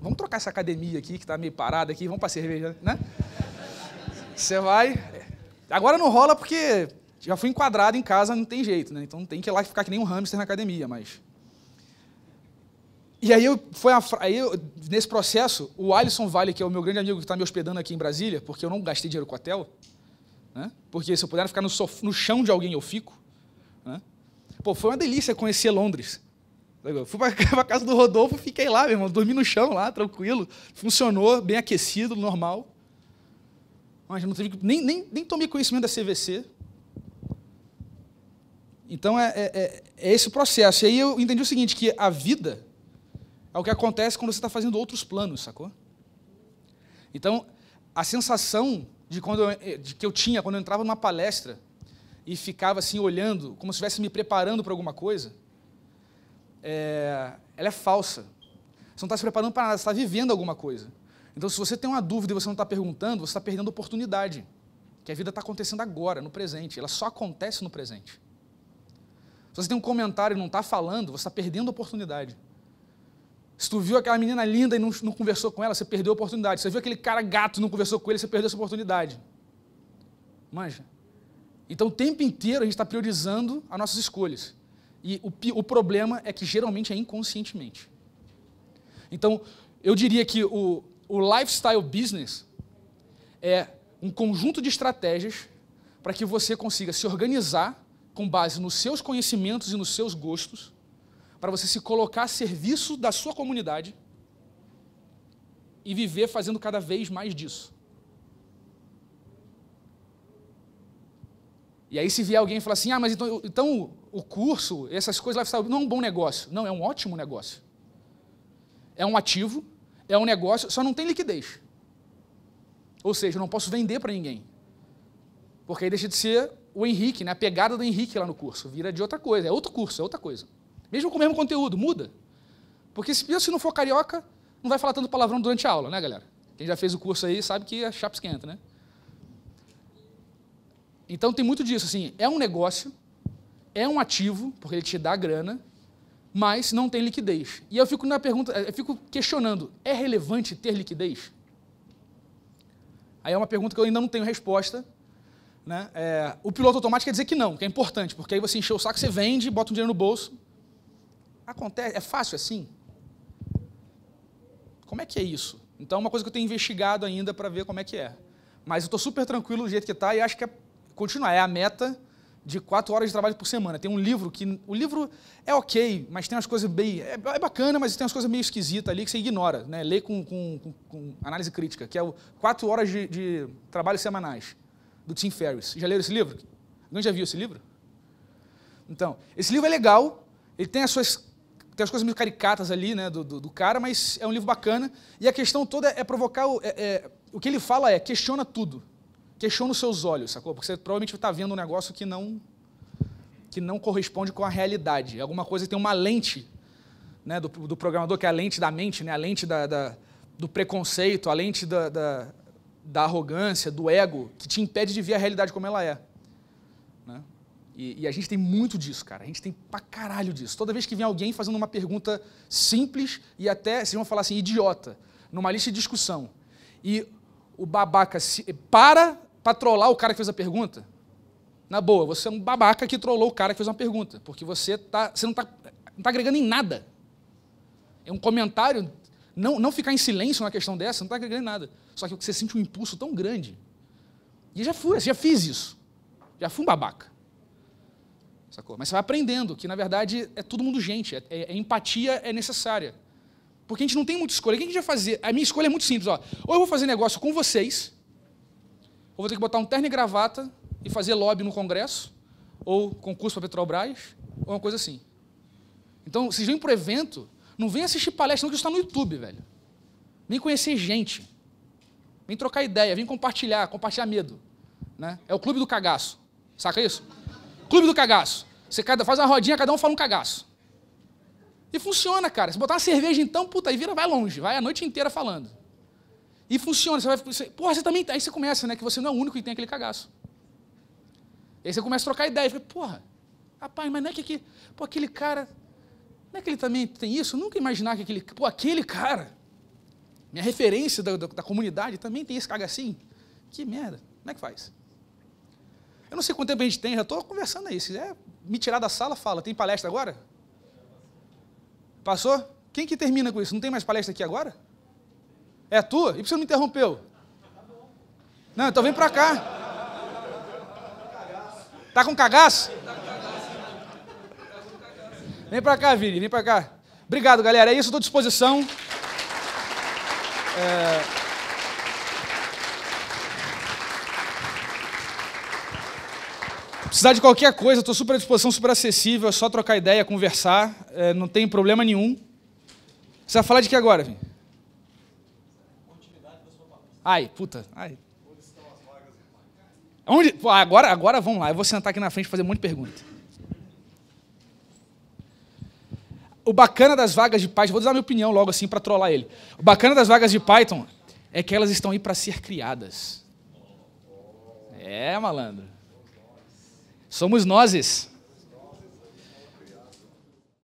vamos trocar essa academia aqui, que está meio parada aqui, vamos para cerveja, né? Você vai. Agora não rola porque já fui enquadrado em casa, não tem jeito, né? Então tem que ir lá ficar que nem um hamster na academia, mas. E aí, eu, foi a, aí eu, nesse processo, o Alisson Vale, que é o meu grande amigo que está me hospedando aqui em Brasília, porque eu não gastei dinheiro com a hotel, né? porque se eu puder ficar no, sof, no chão de alguém, eu fico. Pô, foi uma delícia conhecer Londres. fui para casa do Rodolfo, fiquei lá, meu irmão, dormi no chão lá, tranquilo. Funcionou, bem aquecido, normal. Mas não tive, nem, nem, nem tomei conhecimento da CVC. Então é, é, é, é esse processo. E aí eu entendi o seguinte, que a vida é o que acontece quando você está fazendo outros planos, sacou? Então, a sensação de, quando eu, de que eu tinha quando eu entrava numa palestra e ficava assim olhando, como se estivesse me preparando para alguma coisa, é, ela é falsa. Você não está se preparando para nada, você está vivendo alguma coisa. Então, se você tem uma dúvida e você não está perguntando, você está perdendo oportunidade. Que a vida está acontecendo agora, no presente. Ela só acontece no presente. Se você tem um comentário e não está falando, você está perdendo oportunidade. Se tu viu aquela menina linda e não, não, conversou com ela, você perdeu a oportunidade. Se você viu aquele cara gato e não conversou com ele, você perdeu essa oportunidade. Manja. Então, o tempo inteiro a gente está priorizando as nossas escolhas. E o, o, problema é que geralmente é inconscientemente. Então, eu diria que o, o lifestyle business é um conjunto de estratégias para que você consiga se organizar com base nos seus conhecimentos e nos seus gostos, para você se colocar a serviço da sua comunidade e viver fazendo cada vez mais disso. E aí, se vier alguém e falar assim, ah, mas então, então o curso, essas coisas, não é um bom negócio. Não, é um ótimo negócio. É um ativo, é um negócio, só não tem liquidez. Ou seja, eu não posso vender para ninguém. Porque aí deixa de ser o Henrique, né? a pegada do Henrique lá no curso. Vira de outra coisa, é outro curso, é outra coisa. Mesmo com o mesmo conteúdo, muda. Porque se, se não for carioca, não vai falar tanto palavrão durante a aula, né, galera? Quem já fez o curso aí sabe que a chapa esquenta, né? Então tem muito disso, assim, é um negócio, é um ativo, porque ele te dá grana, mas não tem liquidez. E eu fico na pergunta, eu fico questionando, é relevante ter liquidez? Aí é uma pergunta que eu ainda não tenho resposta. Né? É, o piloto automático quer dizer que não, que é importante, porque aí você encheu o saco, você vende, bota um dinheiro no bolso. Acontece, é fácil assim? Como é que é isso? Então é uma coisa que eu tenho investigado ainda para ver como é que é. Mas eu estou super tranquilo do jeito que está e acho que é continuar. É a meta de quatro horas de trabalho por semana. Tem um livro que. O livro é ok, mas tem umas coisas bem. É, é bacana, mas tem umas coisas meio esquisitas ali que você ignora, né? Lê com, com, com, com análise crítica, que é o Quatro Horas de, de Trabalho Semanais, do Tim Ferriss. Já leram esse livro? Alguém já viu esse livro? Então, esse livro é legal, ele tem as suas. Tem as coisas meio caricatas ali, né, do, do, do cara, mas é um livro bacana. E a questão toda é provocar. O, é, é, o que ele fala é questiona tudo queixou nos seus olhos, sacou? Porque você provavelmente está vendo um negócio que não que não corresponde com a realidade. Alguma coisa tem uma lente né, do, do programador, que é a lente da mente, né, a lente da, da do preconceito, a lente da, da, da, arrogância, do ego, que te impede de ver a realidade como ela é. Né? E, e, a gente tem muito disso, cara. A gente tem pra caralho disso. Toda vez que vem alguém fazendo uma pergunta simples e até, vocês vão falar assim, idiota, numa lista de discussão. E o babaca se, para para trollar o cara que fez a pergunta, na boa, você é um babaca que trollou o cara que fez uma pergunta, porque você, tá, você não está não tá agregando em nada. É um comentário, não, não ficar em silêncio na questão dessa, não está agregando em nada. Só que você sente um impulso tão grande. E já fui, já fiz isso. Já fui um babaca. Sacou? Mas você vai aprendendo que, na verdade, é todo mundo gente. É, é, é, empatia é necessária. Porque a gente não tem muita escolha. O que a gente vai fazer? A minha escolha é muito simples. Ó. Ou eu vou fazer negócio com vocês, ou vou ter que botar um terno e gravata e fazer lobby no Congresso, ou concurso para Petrobras, ou uma coisa assim. Então, vocês vêm para o evento, não vem assistir palestra, não, que isso está no YouTube, velho. Vem conhecer gente. Vem trocar ideia, vem compartilhar, compartilhar medo. Né? É o clube do cagaço. Saca isso? Clube do cagaço. Você cada, faz uma rodinha, cada um fala um cagaço. E funciona, cara. Se botar uma cerveja então, puta, aí vira, vai longe, vai a noite inteira falando. E funciona, você vai. Você, porra, você também. Tá, aí você começa, né? Que você não é o único que tem aquele cagaço. E aí você começa a trocar ideia. fala, porra, rapaz, mas não é que aquele. Pô, aquele cara. Não é que ele também tem isso? Eu nunca imaginar que aquele. Pô, aquele cara. Minha referência da, da, da comunidade também tem esse cagacinho. Que merda. Como é que faz? Eu não sei quanto tempo a gente tem, já estou conversando aí. Se quiser me tirar da sala, fala. Tem palestra agora? Passou? Quem que termina com isso? Não tem mais palestra aqui agora? É a tua? E por que você me interrompeu? Não, então vem para cá. Tá com cagaço? Vem para cá, Vini, vem para cá. Obrigado, galera. É isso, estou à disposição. É... Precisar de qualquer coisa, estou super à disposição, super acessível. É só trocar ideia, conversar. É, não tem problema nenhum. Você vai falar de que agora, Vini? Ai, puta. Ai. Onde? estão as Pô, agora, agora vamos lá. Eu vou sentar aqui na frente e fazer um monte de pergunta. O bacana das vagas de Python, vou dar minha opinião logo assim para trollar ele. O bacana das vagas de Python é que elas estão aí para ser criadas. É, malandro. Somos nós.